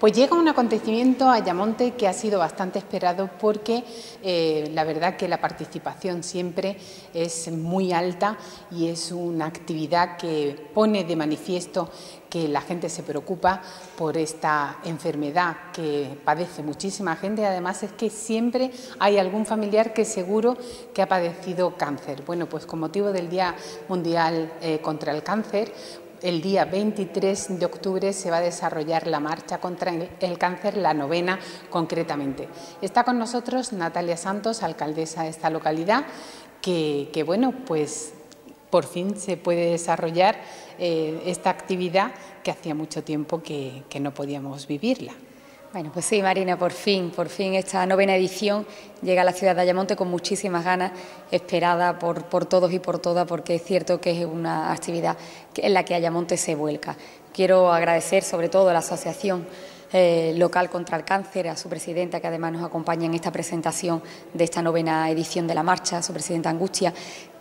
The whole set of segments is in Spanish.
Pues llega un acontecimiento a Ayamonte que ha sido bastante esperado porque eh, la verdad que la participación siempre es muy alta y es una actividad que pone de manifiesto que la gente se preocupa por esta enfermedad que padece muchísima gente. Además es que siempre hay algún familiar que seguro que ha padecido cáncer. Bueno, pues con motivo del Día Mundial eh, contra el Cáncer, el día 23 de octubre se va a desarrollar la marcha contra el cáncer, la novena concretamente. Está con nosotros Natalia Santos, alcaldesa de esta localidad, que, bueno, pues por fin se puede desarrollar eh, esta actividad que hacía mucho tiempo que no podíamos vivirla. Bueno, pues sí, Marina, por fin, por fin esta novena edición llega a la ciudad de Ayamonte con muchísimas ganas, esperada por, por todos y por todas, porque es cierto que es una actividad en la que Ayamonte se vuelca. Quiero agradecer sobre todo a la Asociación eh, Local contra el Cáncer, a su presidenta, que además nos acompaña en esta presentación de esta novena edición de la marcha, a su presidenta Angustia,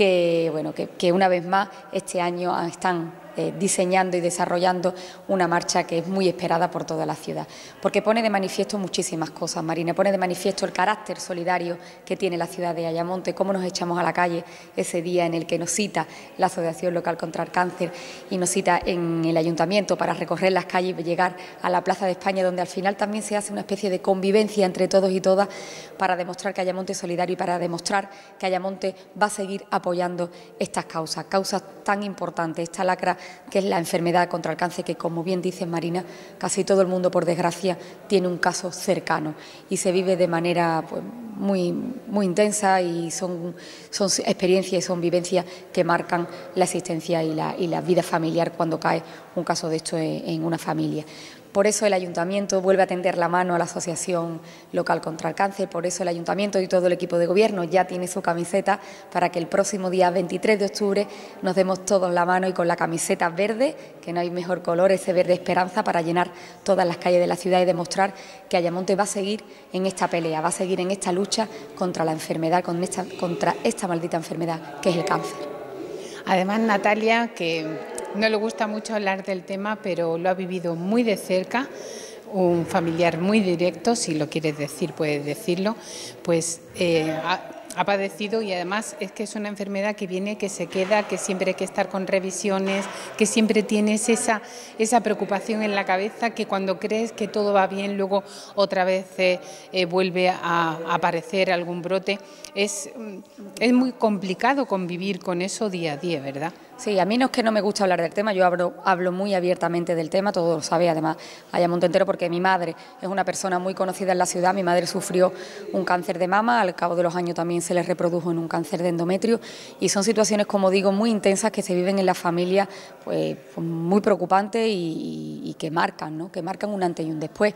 que, bueno, que, una vez más este año ah, están eh, diseñando y desarrollando una marcha que es muy esperada por toda la ciudad, porque pone de manifiesto muchísimas cosas, Marina, pone de manifiesto el carácter solidario que tiene la ciudad de Ayamonte, cómo nos echamos a la calle ese día en el que nos cita la Asociación Local contra el Cáncer y nos cita en el ayuntamiento para recorrer las calles y llegar a la Plaza de España, donde al final también se hace una especie de convivencia entre todos y todas para demostrar que Ayamonte es solidario y para demostrar que Ayamonte va a seguir apoyando apoyando estas causas, causas tan importantes, esta lacra que es la enfermedad contra el cáncer, que como bien dice Marina, casi todo el mundo, por desgracia, tiene un caso cercano y se vive de manera pues, muy, muy intensa y son, experiencias y son vivencias que marcan la existencia y la, la vida familiar cuando cae un caso de esto en una familia. Por eso el ayuntamiento vuelve a tender la mano a la Asociación Local contra el Cáncer, por eso el ayuntamiento y todo el equipo de gobierno ya tiene su camiseta para que el próximo día 23 de octubre nos demos todos la mano y con la camiseta verde, que no hay mejor color, ese verde esperanza para llenar todas las calles de la ciudad y demostrar que Ayamonte va a seguir en esta pelea, va a seguir en esta lucha contra la enfermedad, contra esta maldita enfermedad que es el cáncer. Además, Natalia, que no le gusta mucho hablar del tema, pero lo ha vivido muy de cerca, un familiar muy directo, si lo quieres decir puedes decirlo, pues eh, ha, padecido y además es que es una enfermedad que viene, que se queda, que siempre hay que estar con revisiones, que siempre tienes esa, esa preocupación en la cabeza, que cuando crees que todo va bien, luego otra vez eh, eh, vuelve a, a aparecer algún brote. Es, mm, es muy complicado convivir con eso día a día, ¿verdad? Sí, a mí no es que no me gusta hablar del tema, yo hablo, muy abiertamente del tema, todo lo sabe además Ayamonte entero porque mi madre es una persona muy conocida en la ciudad, mi madre sufrió un cáncer de mama, al cabo de los años también se le reprodujo en un cáncer de endometrio y son situaciones, como digo, muy intensas que se viven en la familia, pues, pues muy preocupantes y, y que marcan, ¿no? que marcan un antes y un después.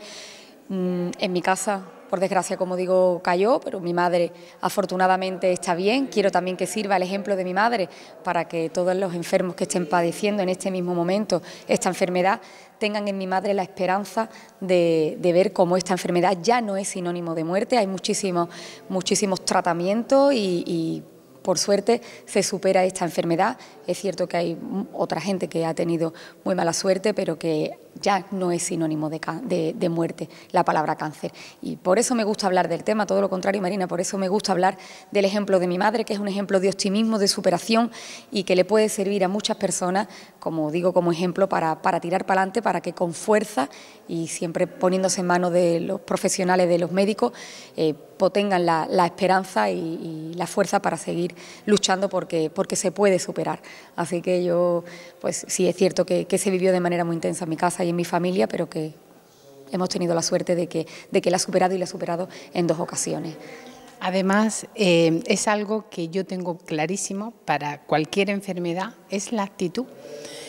Mm, en mi casa por desgracia, como digo, cayó, pero mi madre afortunadamente está bien. Quiero también que sirva el ejemplo de mi madre para que todos los enfermos que estén padeciendo en este mismo momento esta enfermedad tengan en mi madre la esperanza de, ver cómo esta enfermedad ya no es sinónimo de muerte. Hay muchísimos, muchísimos tratamientos y por suerte se supera esta enfermedad. Es cierto que hay otra gente que ha tenido muy mala suerte, pero que ya no es sinónimo de, muerte la palabra cáncer. Y por eso me gusta hablar del tema, todo lo contrario, Marina, por eso me gusta hablar del ejemplo de mi madre, que es un ejemplo de optimismo, de superación y que le puede servir a muchas personas, como digo, como ejemplo para, tirar para adelante, para que con fuerza y siempre poniéndose en manos de los profesionales, de los médicos, eh, tengan la, esperanza y, la fuerza para seguir luchando porque, porque se puede superar. Así que yo, pues sí es cierto que se vivió de manera muy intensa en mi casa en mi familia, pero que hemos tenido la suerte de que, de que la ha superado y la ha superado en dos ocasiones. Además, eh, es algo que yo tengo clarísimo para cualquier enfermedad, es la actitud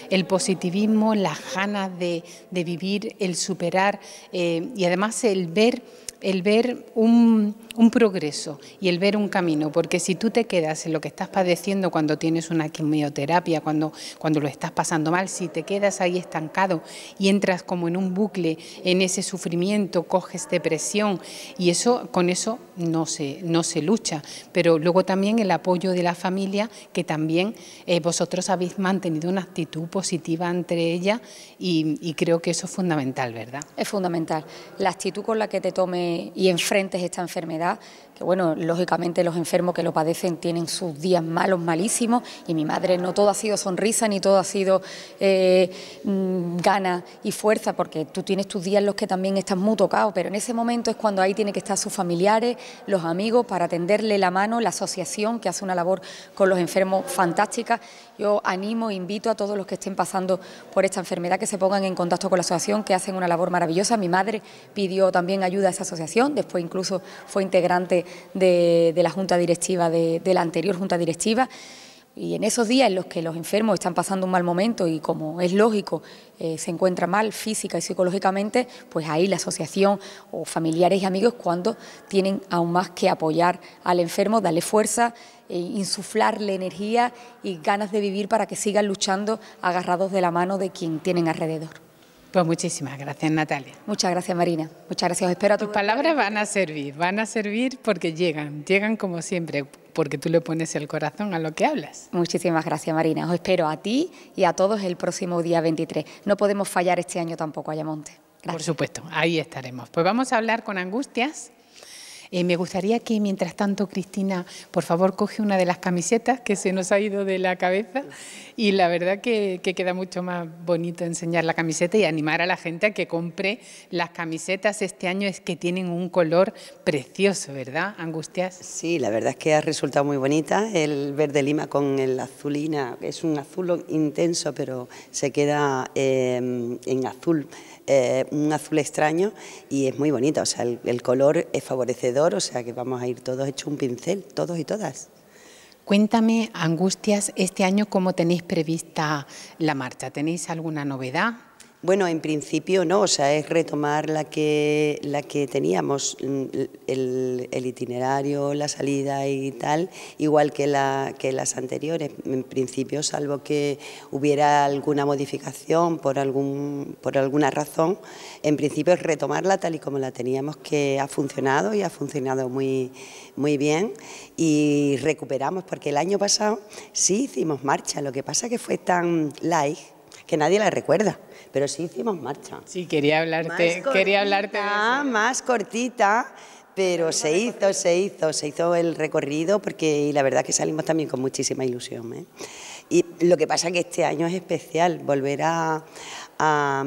el positivismo, las ganas de, vivir, el superar eh, y además el ver, el ver un, un progreso y el ver un camino, porque si tú te quedas en lo que estás padeciendo cuando tienes una quimioterapia, cuando, cuando lo estás pasando mal, si te quedas ahí estancado y entras como en un bucle, en ese sufrimiento, coges depresión y eso con eso no se, no se lucha, pero luego también el apoyo de la familia, que también eh, vosotros habéis mantenido una actitud positiva entre ella y, y creo que eso es fundamental, ¿verdad? Es fundamental. La actitud con la que te tome y enfrentes esta enfermedad ¿verdad? que bueno, lógicamente los enfermos que lo padecen tienen sus días malos, malísimos, y mi madre no todo ha sido sonrisa, ni todo ha sido eh, mm, gana y fuerza, porque tú tienes tus días en los que también estás muy tocado, pero en ese momento es cuando ahí tiene que estar sus familiares, los amigos, para tenderle la mano, la asociación que hace una labor con los enfermos fantástica. Yo animo, e invito a todos los que estén pasando por esta enfermedad que se pongan en contacto con la asociación, que hacen una labor maravillosa. Mi madre pidió también ayuda a esa asociación, después incluso fue integrante de, la Junta Directiva, de, la anterior Junta Directiva. Y en esos días en los que los enfermos están pasando un mal momento y como es lógico, eh, se encuentra mal física y psicológicamente, pues ahí la asociación o familiares y amigos cuando tienen aún más que apoyar al enfermo, darle fuerza, e insuflarle energía y ganas de vivir para que sigan luchando agarrados de la mano de quien tienen alrededor. Pues muchísimas gracias, Natalia. Muchas gracias, Marina. Muchas gracias. Espero a Tus palabras van a servir, van a servir porque llegan, llegan como siempre, porque tú le pones el corazón a lo que hablas. Muchísimas gracias, Marina. Os espero a ti y a todos el próximo día 23. No podemos fallar este año tampoco, Ayamonte. Gracias. Por supuesto, ahí estaremos. Pues vamos a hablar con Angustias eh, me gustaría que mientras tanto, Cristina, por favor, coge una de las camisetas que se nos ha ido de la cabeza y la verdad que, queda mucho más bonito enseñar la camiseta y animar a la gente a que compre las camisetas este año, es que tienen un color precioso, ¿verdad, Angustias? Sí, la verdad es que ha resultado muy bonita, el verde lima con el azulina, es un azul intenso, pero se queda eh, en azul eh, un azul extraño y es muy bonito, o sea, el, color es favorecedor, o sea que vamos a ir todos hechos un pincel, todos y todas. Cuéntame, Angustias, este año cómo tenéis prevista la marcha, ¿tenéis alguna novedad? Bueno, en principio no, o sea, es retomar la que, la que teníamos, mm, el, itinerario, la salida y tal, igual que, la, que las anteriores, en principio, salvo que hubiera alguna modificación por, algún, por alguna razón, en principio es retomarla tal y como la teníamos, que ha funcionado y ha funcionado muy, muy bien y recuperamos, porque el año pasado sí hicimos marcha, lo que pasa que fue tan light que nadie la recuerda pero sí hicimos marcha. Sí, quería hablarte, quería hablarte más cortita, pero se hizo, se hizo, se hizo el recorrido porque y la verdad que salimos también con muchísima ilusión. ¿eh? Y lo que pasa que este año es especial, volver a, a,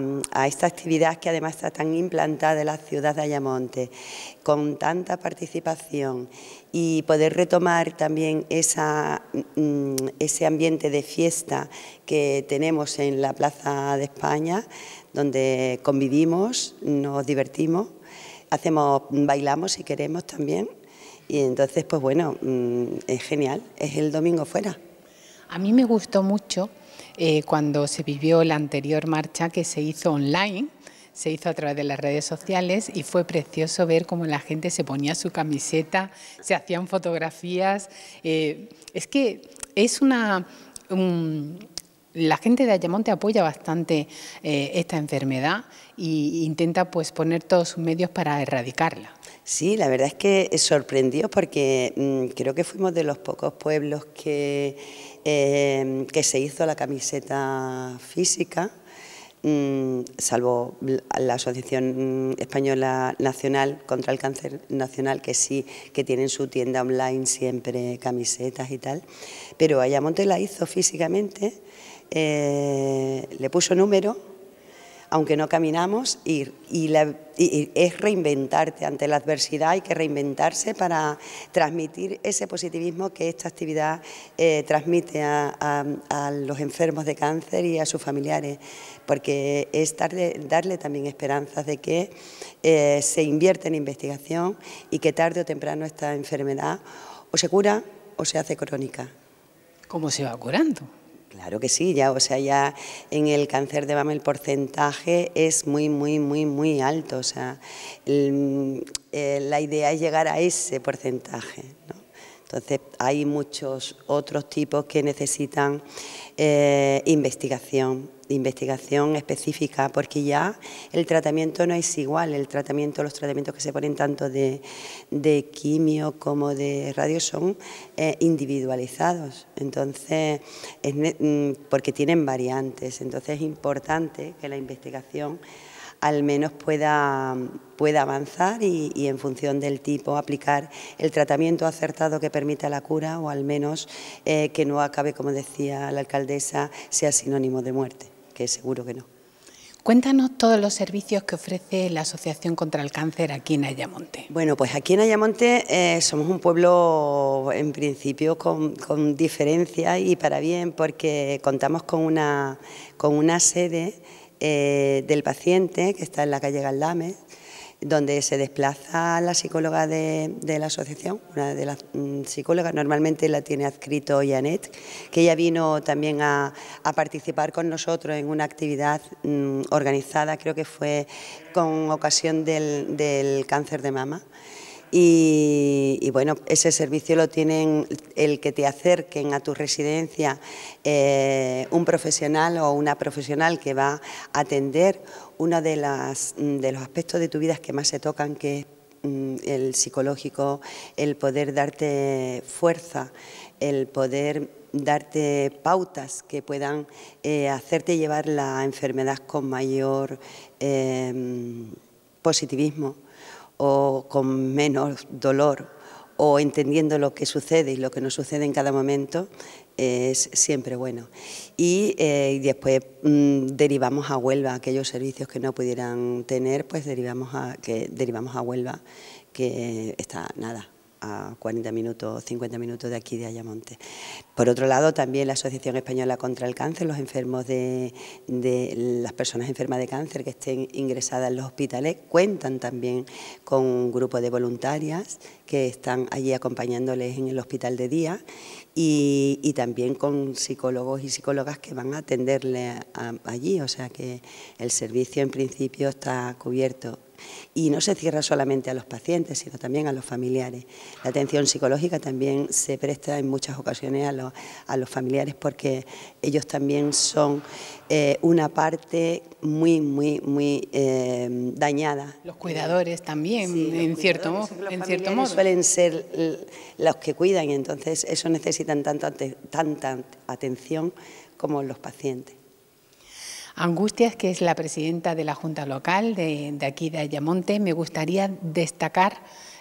esta actividad que además está tan implantada en la ciudad de Ayamonte, con tanta participación y poder retomar también esa, mm, ese ambiente de fiesta que tenemos en la Plaza de España, donde convivimos, nos divertimos, hacemos, bailamos si queremos también. Y entonces, pues bueno, mm, es genial, es el domingo fuera. A mí me gustó mucho eh, cuando se vivió la anterior marcha que se hizo online, se hizo a través de las redes sociales y fue precioso ver cómo la gente se ponía su camiseta, se hacían fotografías. Eh, es que es una... la gente de Ayamonte apoya bastante eh, esta enfermedad e intenta pues, poner todos sus medios para erradicarla. Sí, la verdad es que sorprendió porque mm, creo que fuimos de los pocos pueblos que Em, que se hizo la camiseta física, mm, salvo la Asociación Española Nacional contra el Cáncer Nacional, que sí, que tienen su tienda online siempre camisetas y tal, pero Ayamonte la hizo físicamente, eh, le puso número aunque no caminamos, Y, es reinventarte ante la adversidad, hay que reinventarse para transmitir ese positivismo que esta actividad eh, transmite a, los enfermos de cáncer y a sus familiares, porque es darle, también esperanzas de que eh, se invierte en investigación y que tarde o temprano esta enfermedad o se cura o se hace crónica. ¿Cómo se va curando? Claro que sí, ya, o sea, ya en el cáncer de mama el porcentaje es muy, muy, muy, muy alto. O sea, eh, la idea es llegar a ese porcentaje. Entonces, hay muchos otros tipos que necesitan eh, investigación investigación específica, porque ya el tratamiento no es igual, el tratamiento, los tratamientos que se ponen tanto de, de quimio como de radio son eh, individualizados, entonces, es, mm, porque tienen variantes, entonces es importante que la investigación al menos pueda, pueda avanzar y, en función del tipo aplicar el tratamiento acertado que permita la cura o al menos eh, que no acabe, como decía la alcaldesa, sea sinónimo de muerte que seguro que no. Cuéntanos todos los servicios que ofrece la Asociación contra el Cáncer aquí en Ayamonte. Bueno, pues aquí en Ayamonte eh, somos un pueblo en principio con, diferencia y para bien porque contamos con una, con una sede eh, del paciente que está en la calle Galdames, donde se desplaza la psicóloga de, la asociación, una de las mm, psicólogas, normalmente la tiene adscrito Janet, que ella vino también a, participar con nosotros en una actividad mm, organizada, creo que fue con ocasión del, del cáncer de mama. Y, bueno, ese servicio lo tienen el que te acerquen a tu residencia eh, un profesional o una profesional que va a atender uno mm, de, los aspectos de tu vida que más se tocan, que es mm, el psicológico, el poder darte fuerza, el poder darte pautas que puedan eh, hacerte llevar la enfermedad con mayor eh, positivismo o con menos dolor o entendiendo lo que sucede y lo que nos sucede en cada momento es siempre bueno. Y, eh, después mm, derivamos a Huelva aquellos servicios que no pudieran tener, pues derivamos a, que derivamos a Huelva, que está nada, a 40 minutos, 50 minutos de aquí de Ayamonte. Por otro lado, también la Asociación Española contra el Cáncer, los enfermos de, de las personas enfermas de cáncer que estén ingresadas en los hospitales, cuentan también con un grupo de voluntarias que están allí acompañándoles en el hospital de día y, también con psicólogos y psicólogas que van a atenderle allí, o sea que el servicio en principio está cubierto y no se cierra solamente a los pacientes, sino también a los familiares. La atención psicológica también se presta en muchas ocasiones a los, familiares porque ellos también son eh, una parte muy, muy, muy eh, dañada. Los cuidadores también, en, cierto, modo, Suelen ser los que cuidan y entonces eso necesitan tanta atención como los pacientes. Angustias, que es la presidenta de la Junta Local de, aquí de Ayamonte, me gustaría destacar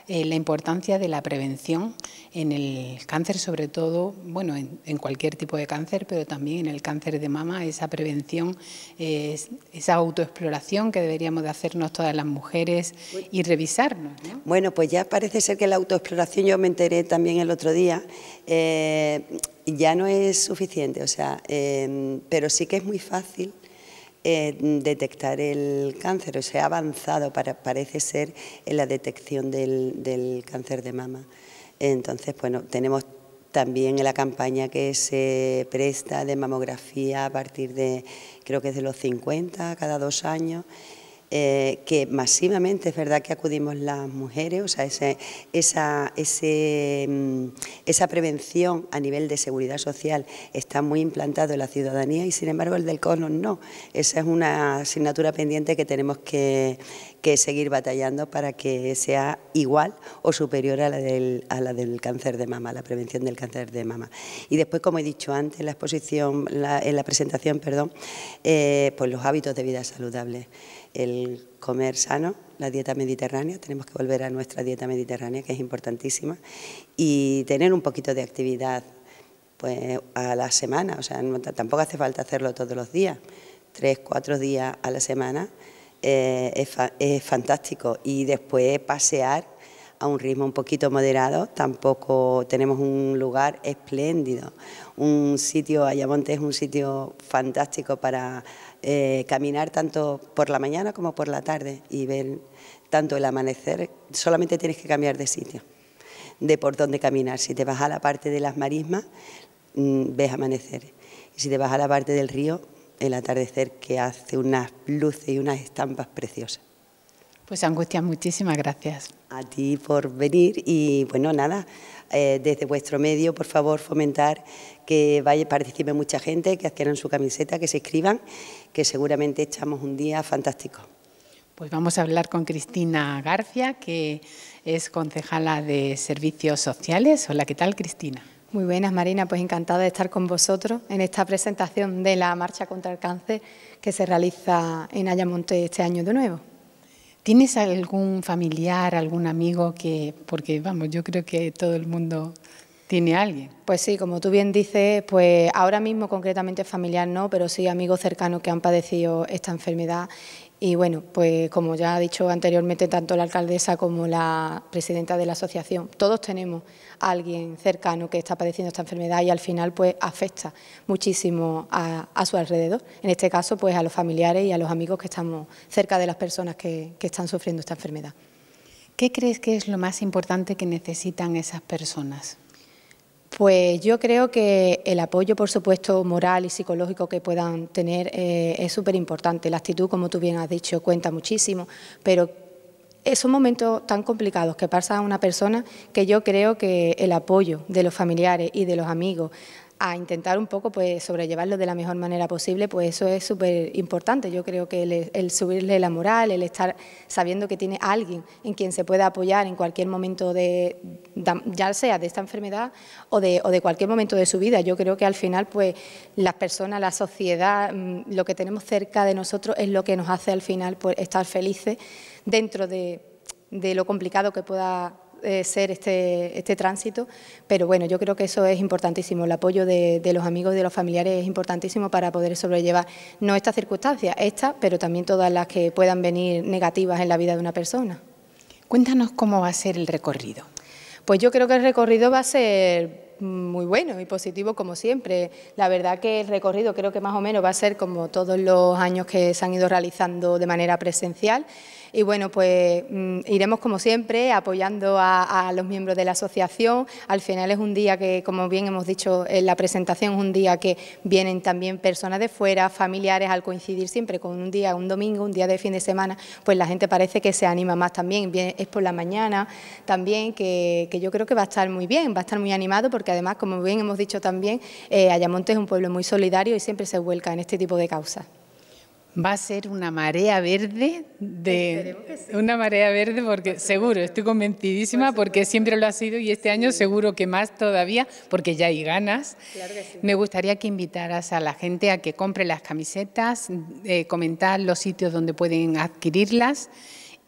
eh, la importancia de la prevención en el cáncer, sobre todo, bueno, en, cualquier tipo de cáncer, pero también en el cáncer de mama, esa prevención, esa autoexploración que deberíamos de hacernos todas las mujeres y revisarnos. Bueno, pues ya parece ser que la autoexploración, yo me enteré también el otro día, eh, ya no es suficiente, o sea, eh, pero sí que es muy fácil detectar el cáncer, o sea, ha avanzado, para, parece ser, en la detección del, del cáncer de mama. Entonces, bueno, tenemos también la campaña que se presta de mamografía a partir de, creo que es de los 50, cada dos años, eh, que masivamente es verdad que acudimos las mujeres, o sea, ese, esa, ese, mm, esa prevención a nivel de seguridad social está muy implantado en la ciudadanía y sin embargo el del colon no. Esa es una asignatura pendiente que tenemos que, que seguir batallando para que sea igual o superior a la del, a la del cáncer de mama, la prevención del cáncer de mama. Y después, como he dicho antes, la exposición, en la presentación, perdón, eh, pues los hábitos de vida saludables, el comer sano, la dieta mediterránea, tenemos que volver a nuestra dieta mediterránea, que es importantísima, y tener un poquito de actividad pues, a la semana, o sea, tampoco hace falta hacerlo todos los días, tres, cuatro días a la semana, eh, es, fantástico. Y después pasear a un ritmo un poquito moderado, tampoco tenemos un lugar espléndido. Un sitio, Ayamonte es un sitio fantástico para eh, caminar tanto por la mañana como por la tarde y ver tanto el amanecer, solamente tienes que cambiar de sitio, de por dónde caminar. Si te vas a la parte de las marismas, mm, ves amanecer. Y si te vas a la parte del río, el atardecer que hace unas luces y unas estampas preciosas. Pues Angustia, muchísimas gracias. A ti por venir y bueno, nada, eh, desde vuestro medio, por favor, fomentar que vaya, participe mucha gente, que adquieran su camiseta, que se escriban, que seguramente echamos un día fantástico. Pues vamos a hablar con Cristina García, que es concejala de Servicios Sociales. Hola, ¿qué tal, Cristina? Muy buenas, Marina. Pues encantada de estar con vosotros en esta presentación de la Marcha contra el Cáncer que se realiza en Ayamonte este año de nuevo. ¿Tienes algún familiar, algún amigo que, porque vamos, yo creo que todo el mundo tiene alguien? Pues sí, como tú bien dices, pues ahora mismo concretamente familiar no, pero sí amigos cercanos que han padecido esta enfermedad y bueno, pues como ya ha dicho anteriormente tanto la alcaldesa como la presidenta de la asociación, todos tenemos a alguien cercano que está padeciendo esta enfermedad y al final pues afecta muchísimo a, su alrededor, en este caso pues a los familiares y a los amigos que estamos cerca de las personas que están sufriendo esta enfermedad. ¿Qué crees que es lo más importante que necesitan esas personas? Pues yo creo que el apoyo, por supuesto, moral y psicológico que puedan tener eh, es súper importante. La actitud, como tú bien has dicho, cuenta muchísimo, pero un momentos tan complicados que pasa a una persona que yo creo que el apoyo de los familiares y de los amigos a intentar un poco pues sobrellevarlo de la mejor manera posible, pues eso es súper importante. Yo creo que el, subirle la moral, el estar sabiendo que tiene alguien en quien se pueda apoyar en cualquier momento de, ya sea de esta enfermedad o de, o de cualquier momento de su vida. Yo creo que al final pues las personas, la sociedad, mm, lo que tenemos cerca de nosotros es lo que nos hace al final pues, estar felices dentro de, de lo complicado que pueda eh, ser este, este, tránsito, pero bueno, yo creo que eso es importantísimo, el apoyo de, los amigos y de los familiares es importantísimo para poder sobrellevar no estas circunstancias, estas, pero también todas las que puedan venir negativas en la vida de una persona. Cuéntanos cómo va a ser el recorrido. Pues yo creo que el recorrido va a ser muy bueno y positivo como siempre. La verdad que el recorrido creo que más o menos va a ser como todos los años que se han ido realizando de manera presencial. Y bueno, pues mm, iremos como siempre apoyando a, los miembros de la asociación. Al final es un día que, como bien hemos dicho en la presentación, es un día que vienen también personas de fuera, familiares, al coincidir siempre con un día, un domingo, un día de fin de semana, pues la gente parece que se anima más también. es por la mañana también, que yo creo que va a estar muy bien, va a estar muy animado porque que además, como bien hemos dicho también, eh, Ayamonte es un pueblo muy solidario y siempre se vuelca en este tipo de causas. Va a ser una marea verde de una marea verde porque seguro, estoy convencidísima porque siempre lo ha sido y este año seguro que más todavía porque ya hay ganas. Me gustaría que invitaras a la gente a que compre las camisetas, eh, comentar los sitios donde pueden adquirirlas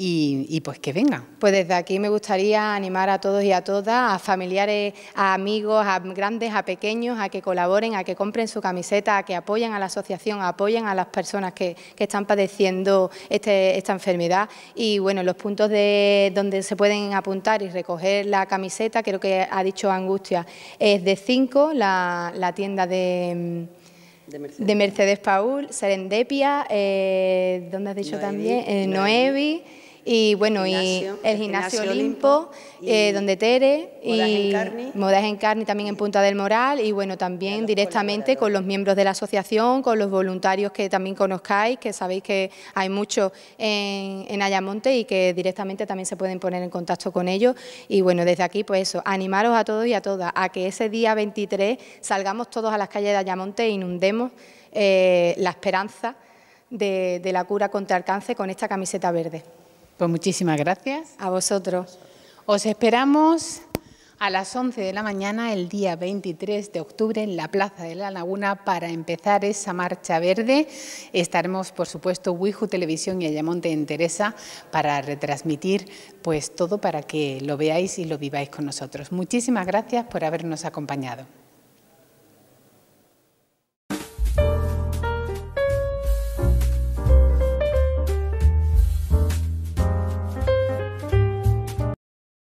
y, pues que venga. Pues desde aquí me gustaría animar a todos y a todas, a familiares, a amigos, a grandes, a pequeños, a que colaboren, a que compren su camiseta, a que apoyen a la asociación, apoyen a las personas que, están padeciendo este, esta enfermedad. Y bueno, los puntos de donde se pueden apuntar y recoger la camiseta, creo que ha dicho Angustia, es de 5, la, tienda de... De Mercedes. Paul, Serendepia, eh, ¿dónde has dicho también? Eh, Noevi y bueno, el gimnasio, y el gimnasio, Olimpo, eh, donde Tere, Modas y en Carni. también en Punta del Moral, y bueno, también directamente con los miembros de la asociación, con los voluntarios que también conozcáis, que sabéis que hay muchos en, Ayamonte y que directamente también se pueden poner en contacto con ellos. Y bueno, desde aquí, pues eso, animaros a todos y a todas a que ese día 23 salgamos todos a las calles de Ayamonte e inundemos eh, la esperanza de, de la cura contra el cáncer con esta camiseta verde. Pues muchísimas gracias. A vosotros. Os esperamos a las 11 de la mañana el día 23 de octubre en la Plaza de la Laguna para empezar esa marcha verde. Estaremos, por supuesto, Wiju Televisión y Ayamonte en Teresa para retransmitir pues todo para que lo veáis y lo viváis con nosotros. Muchísimas gracias por habernos acompañado.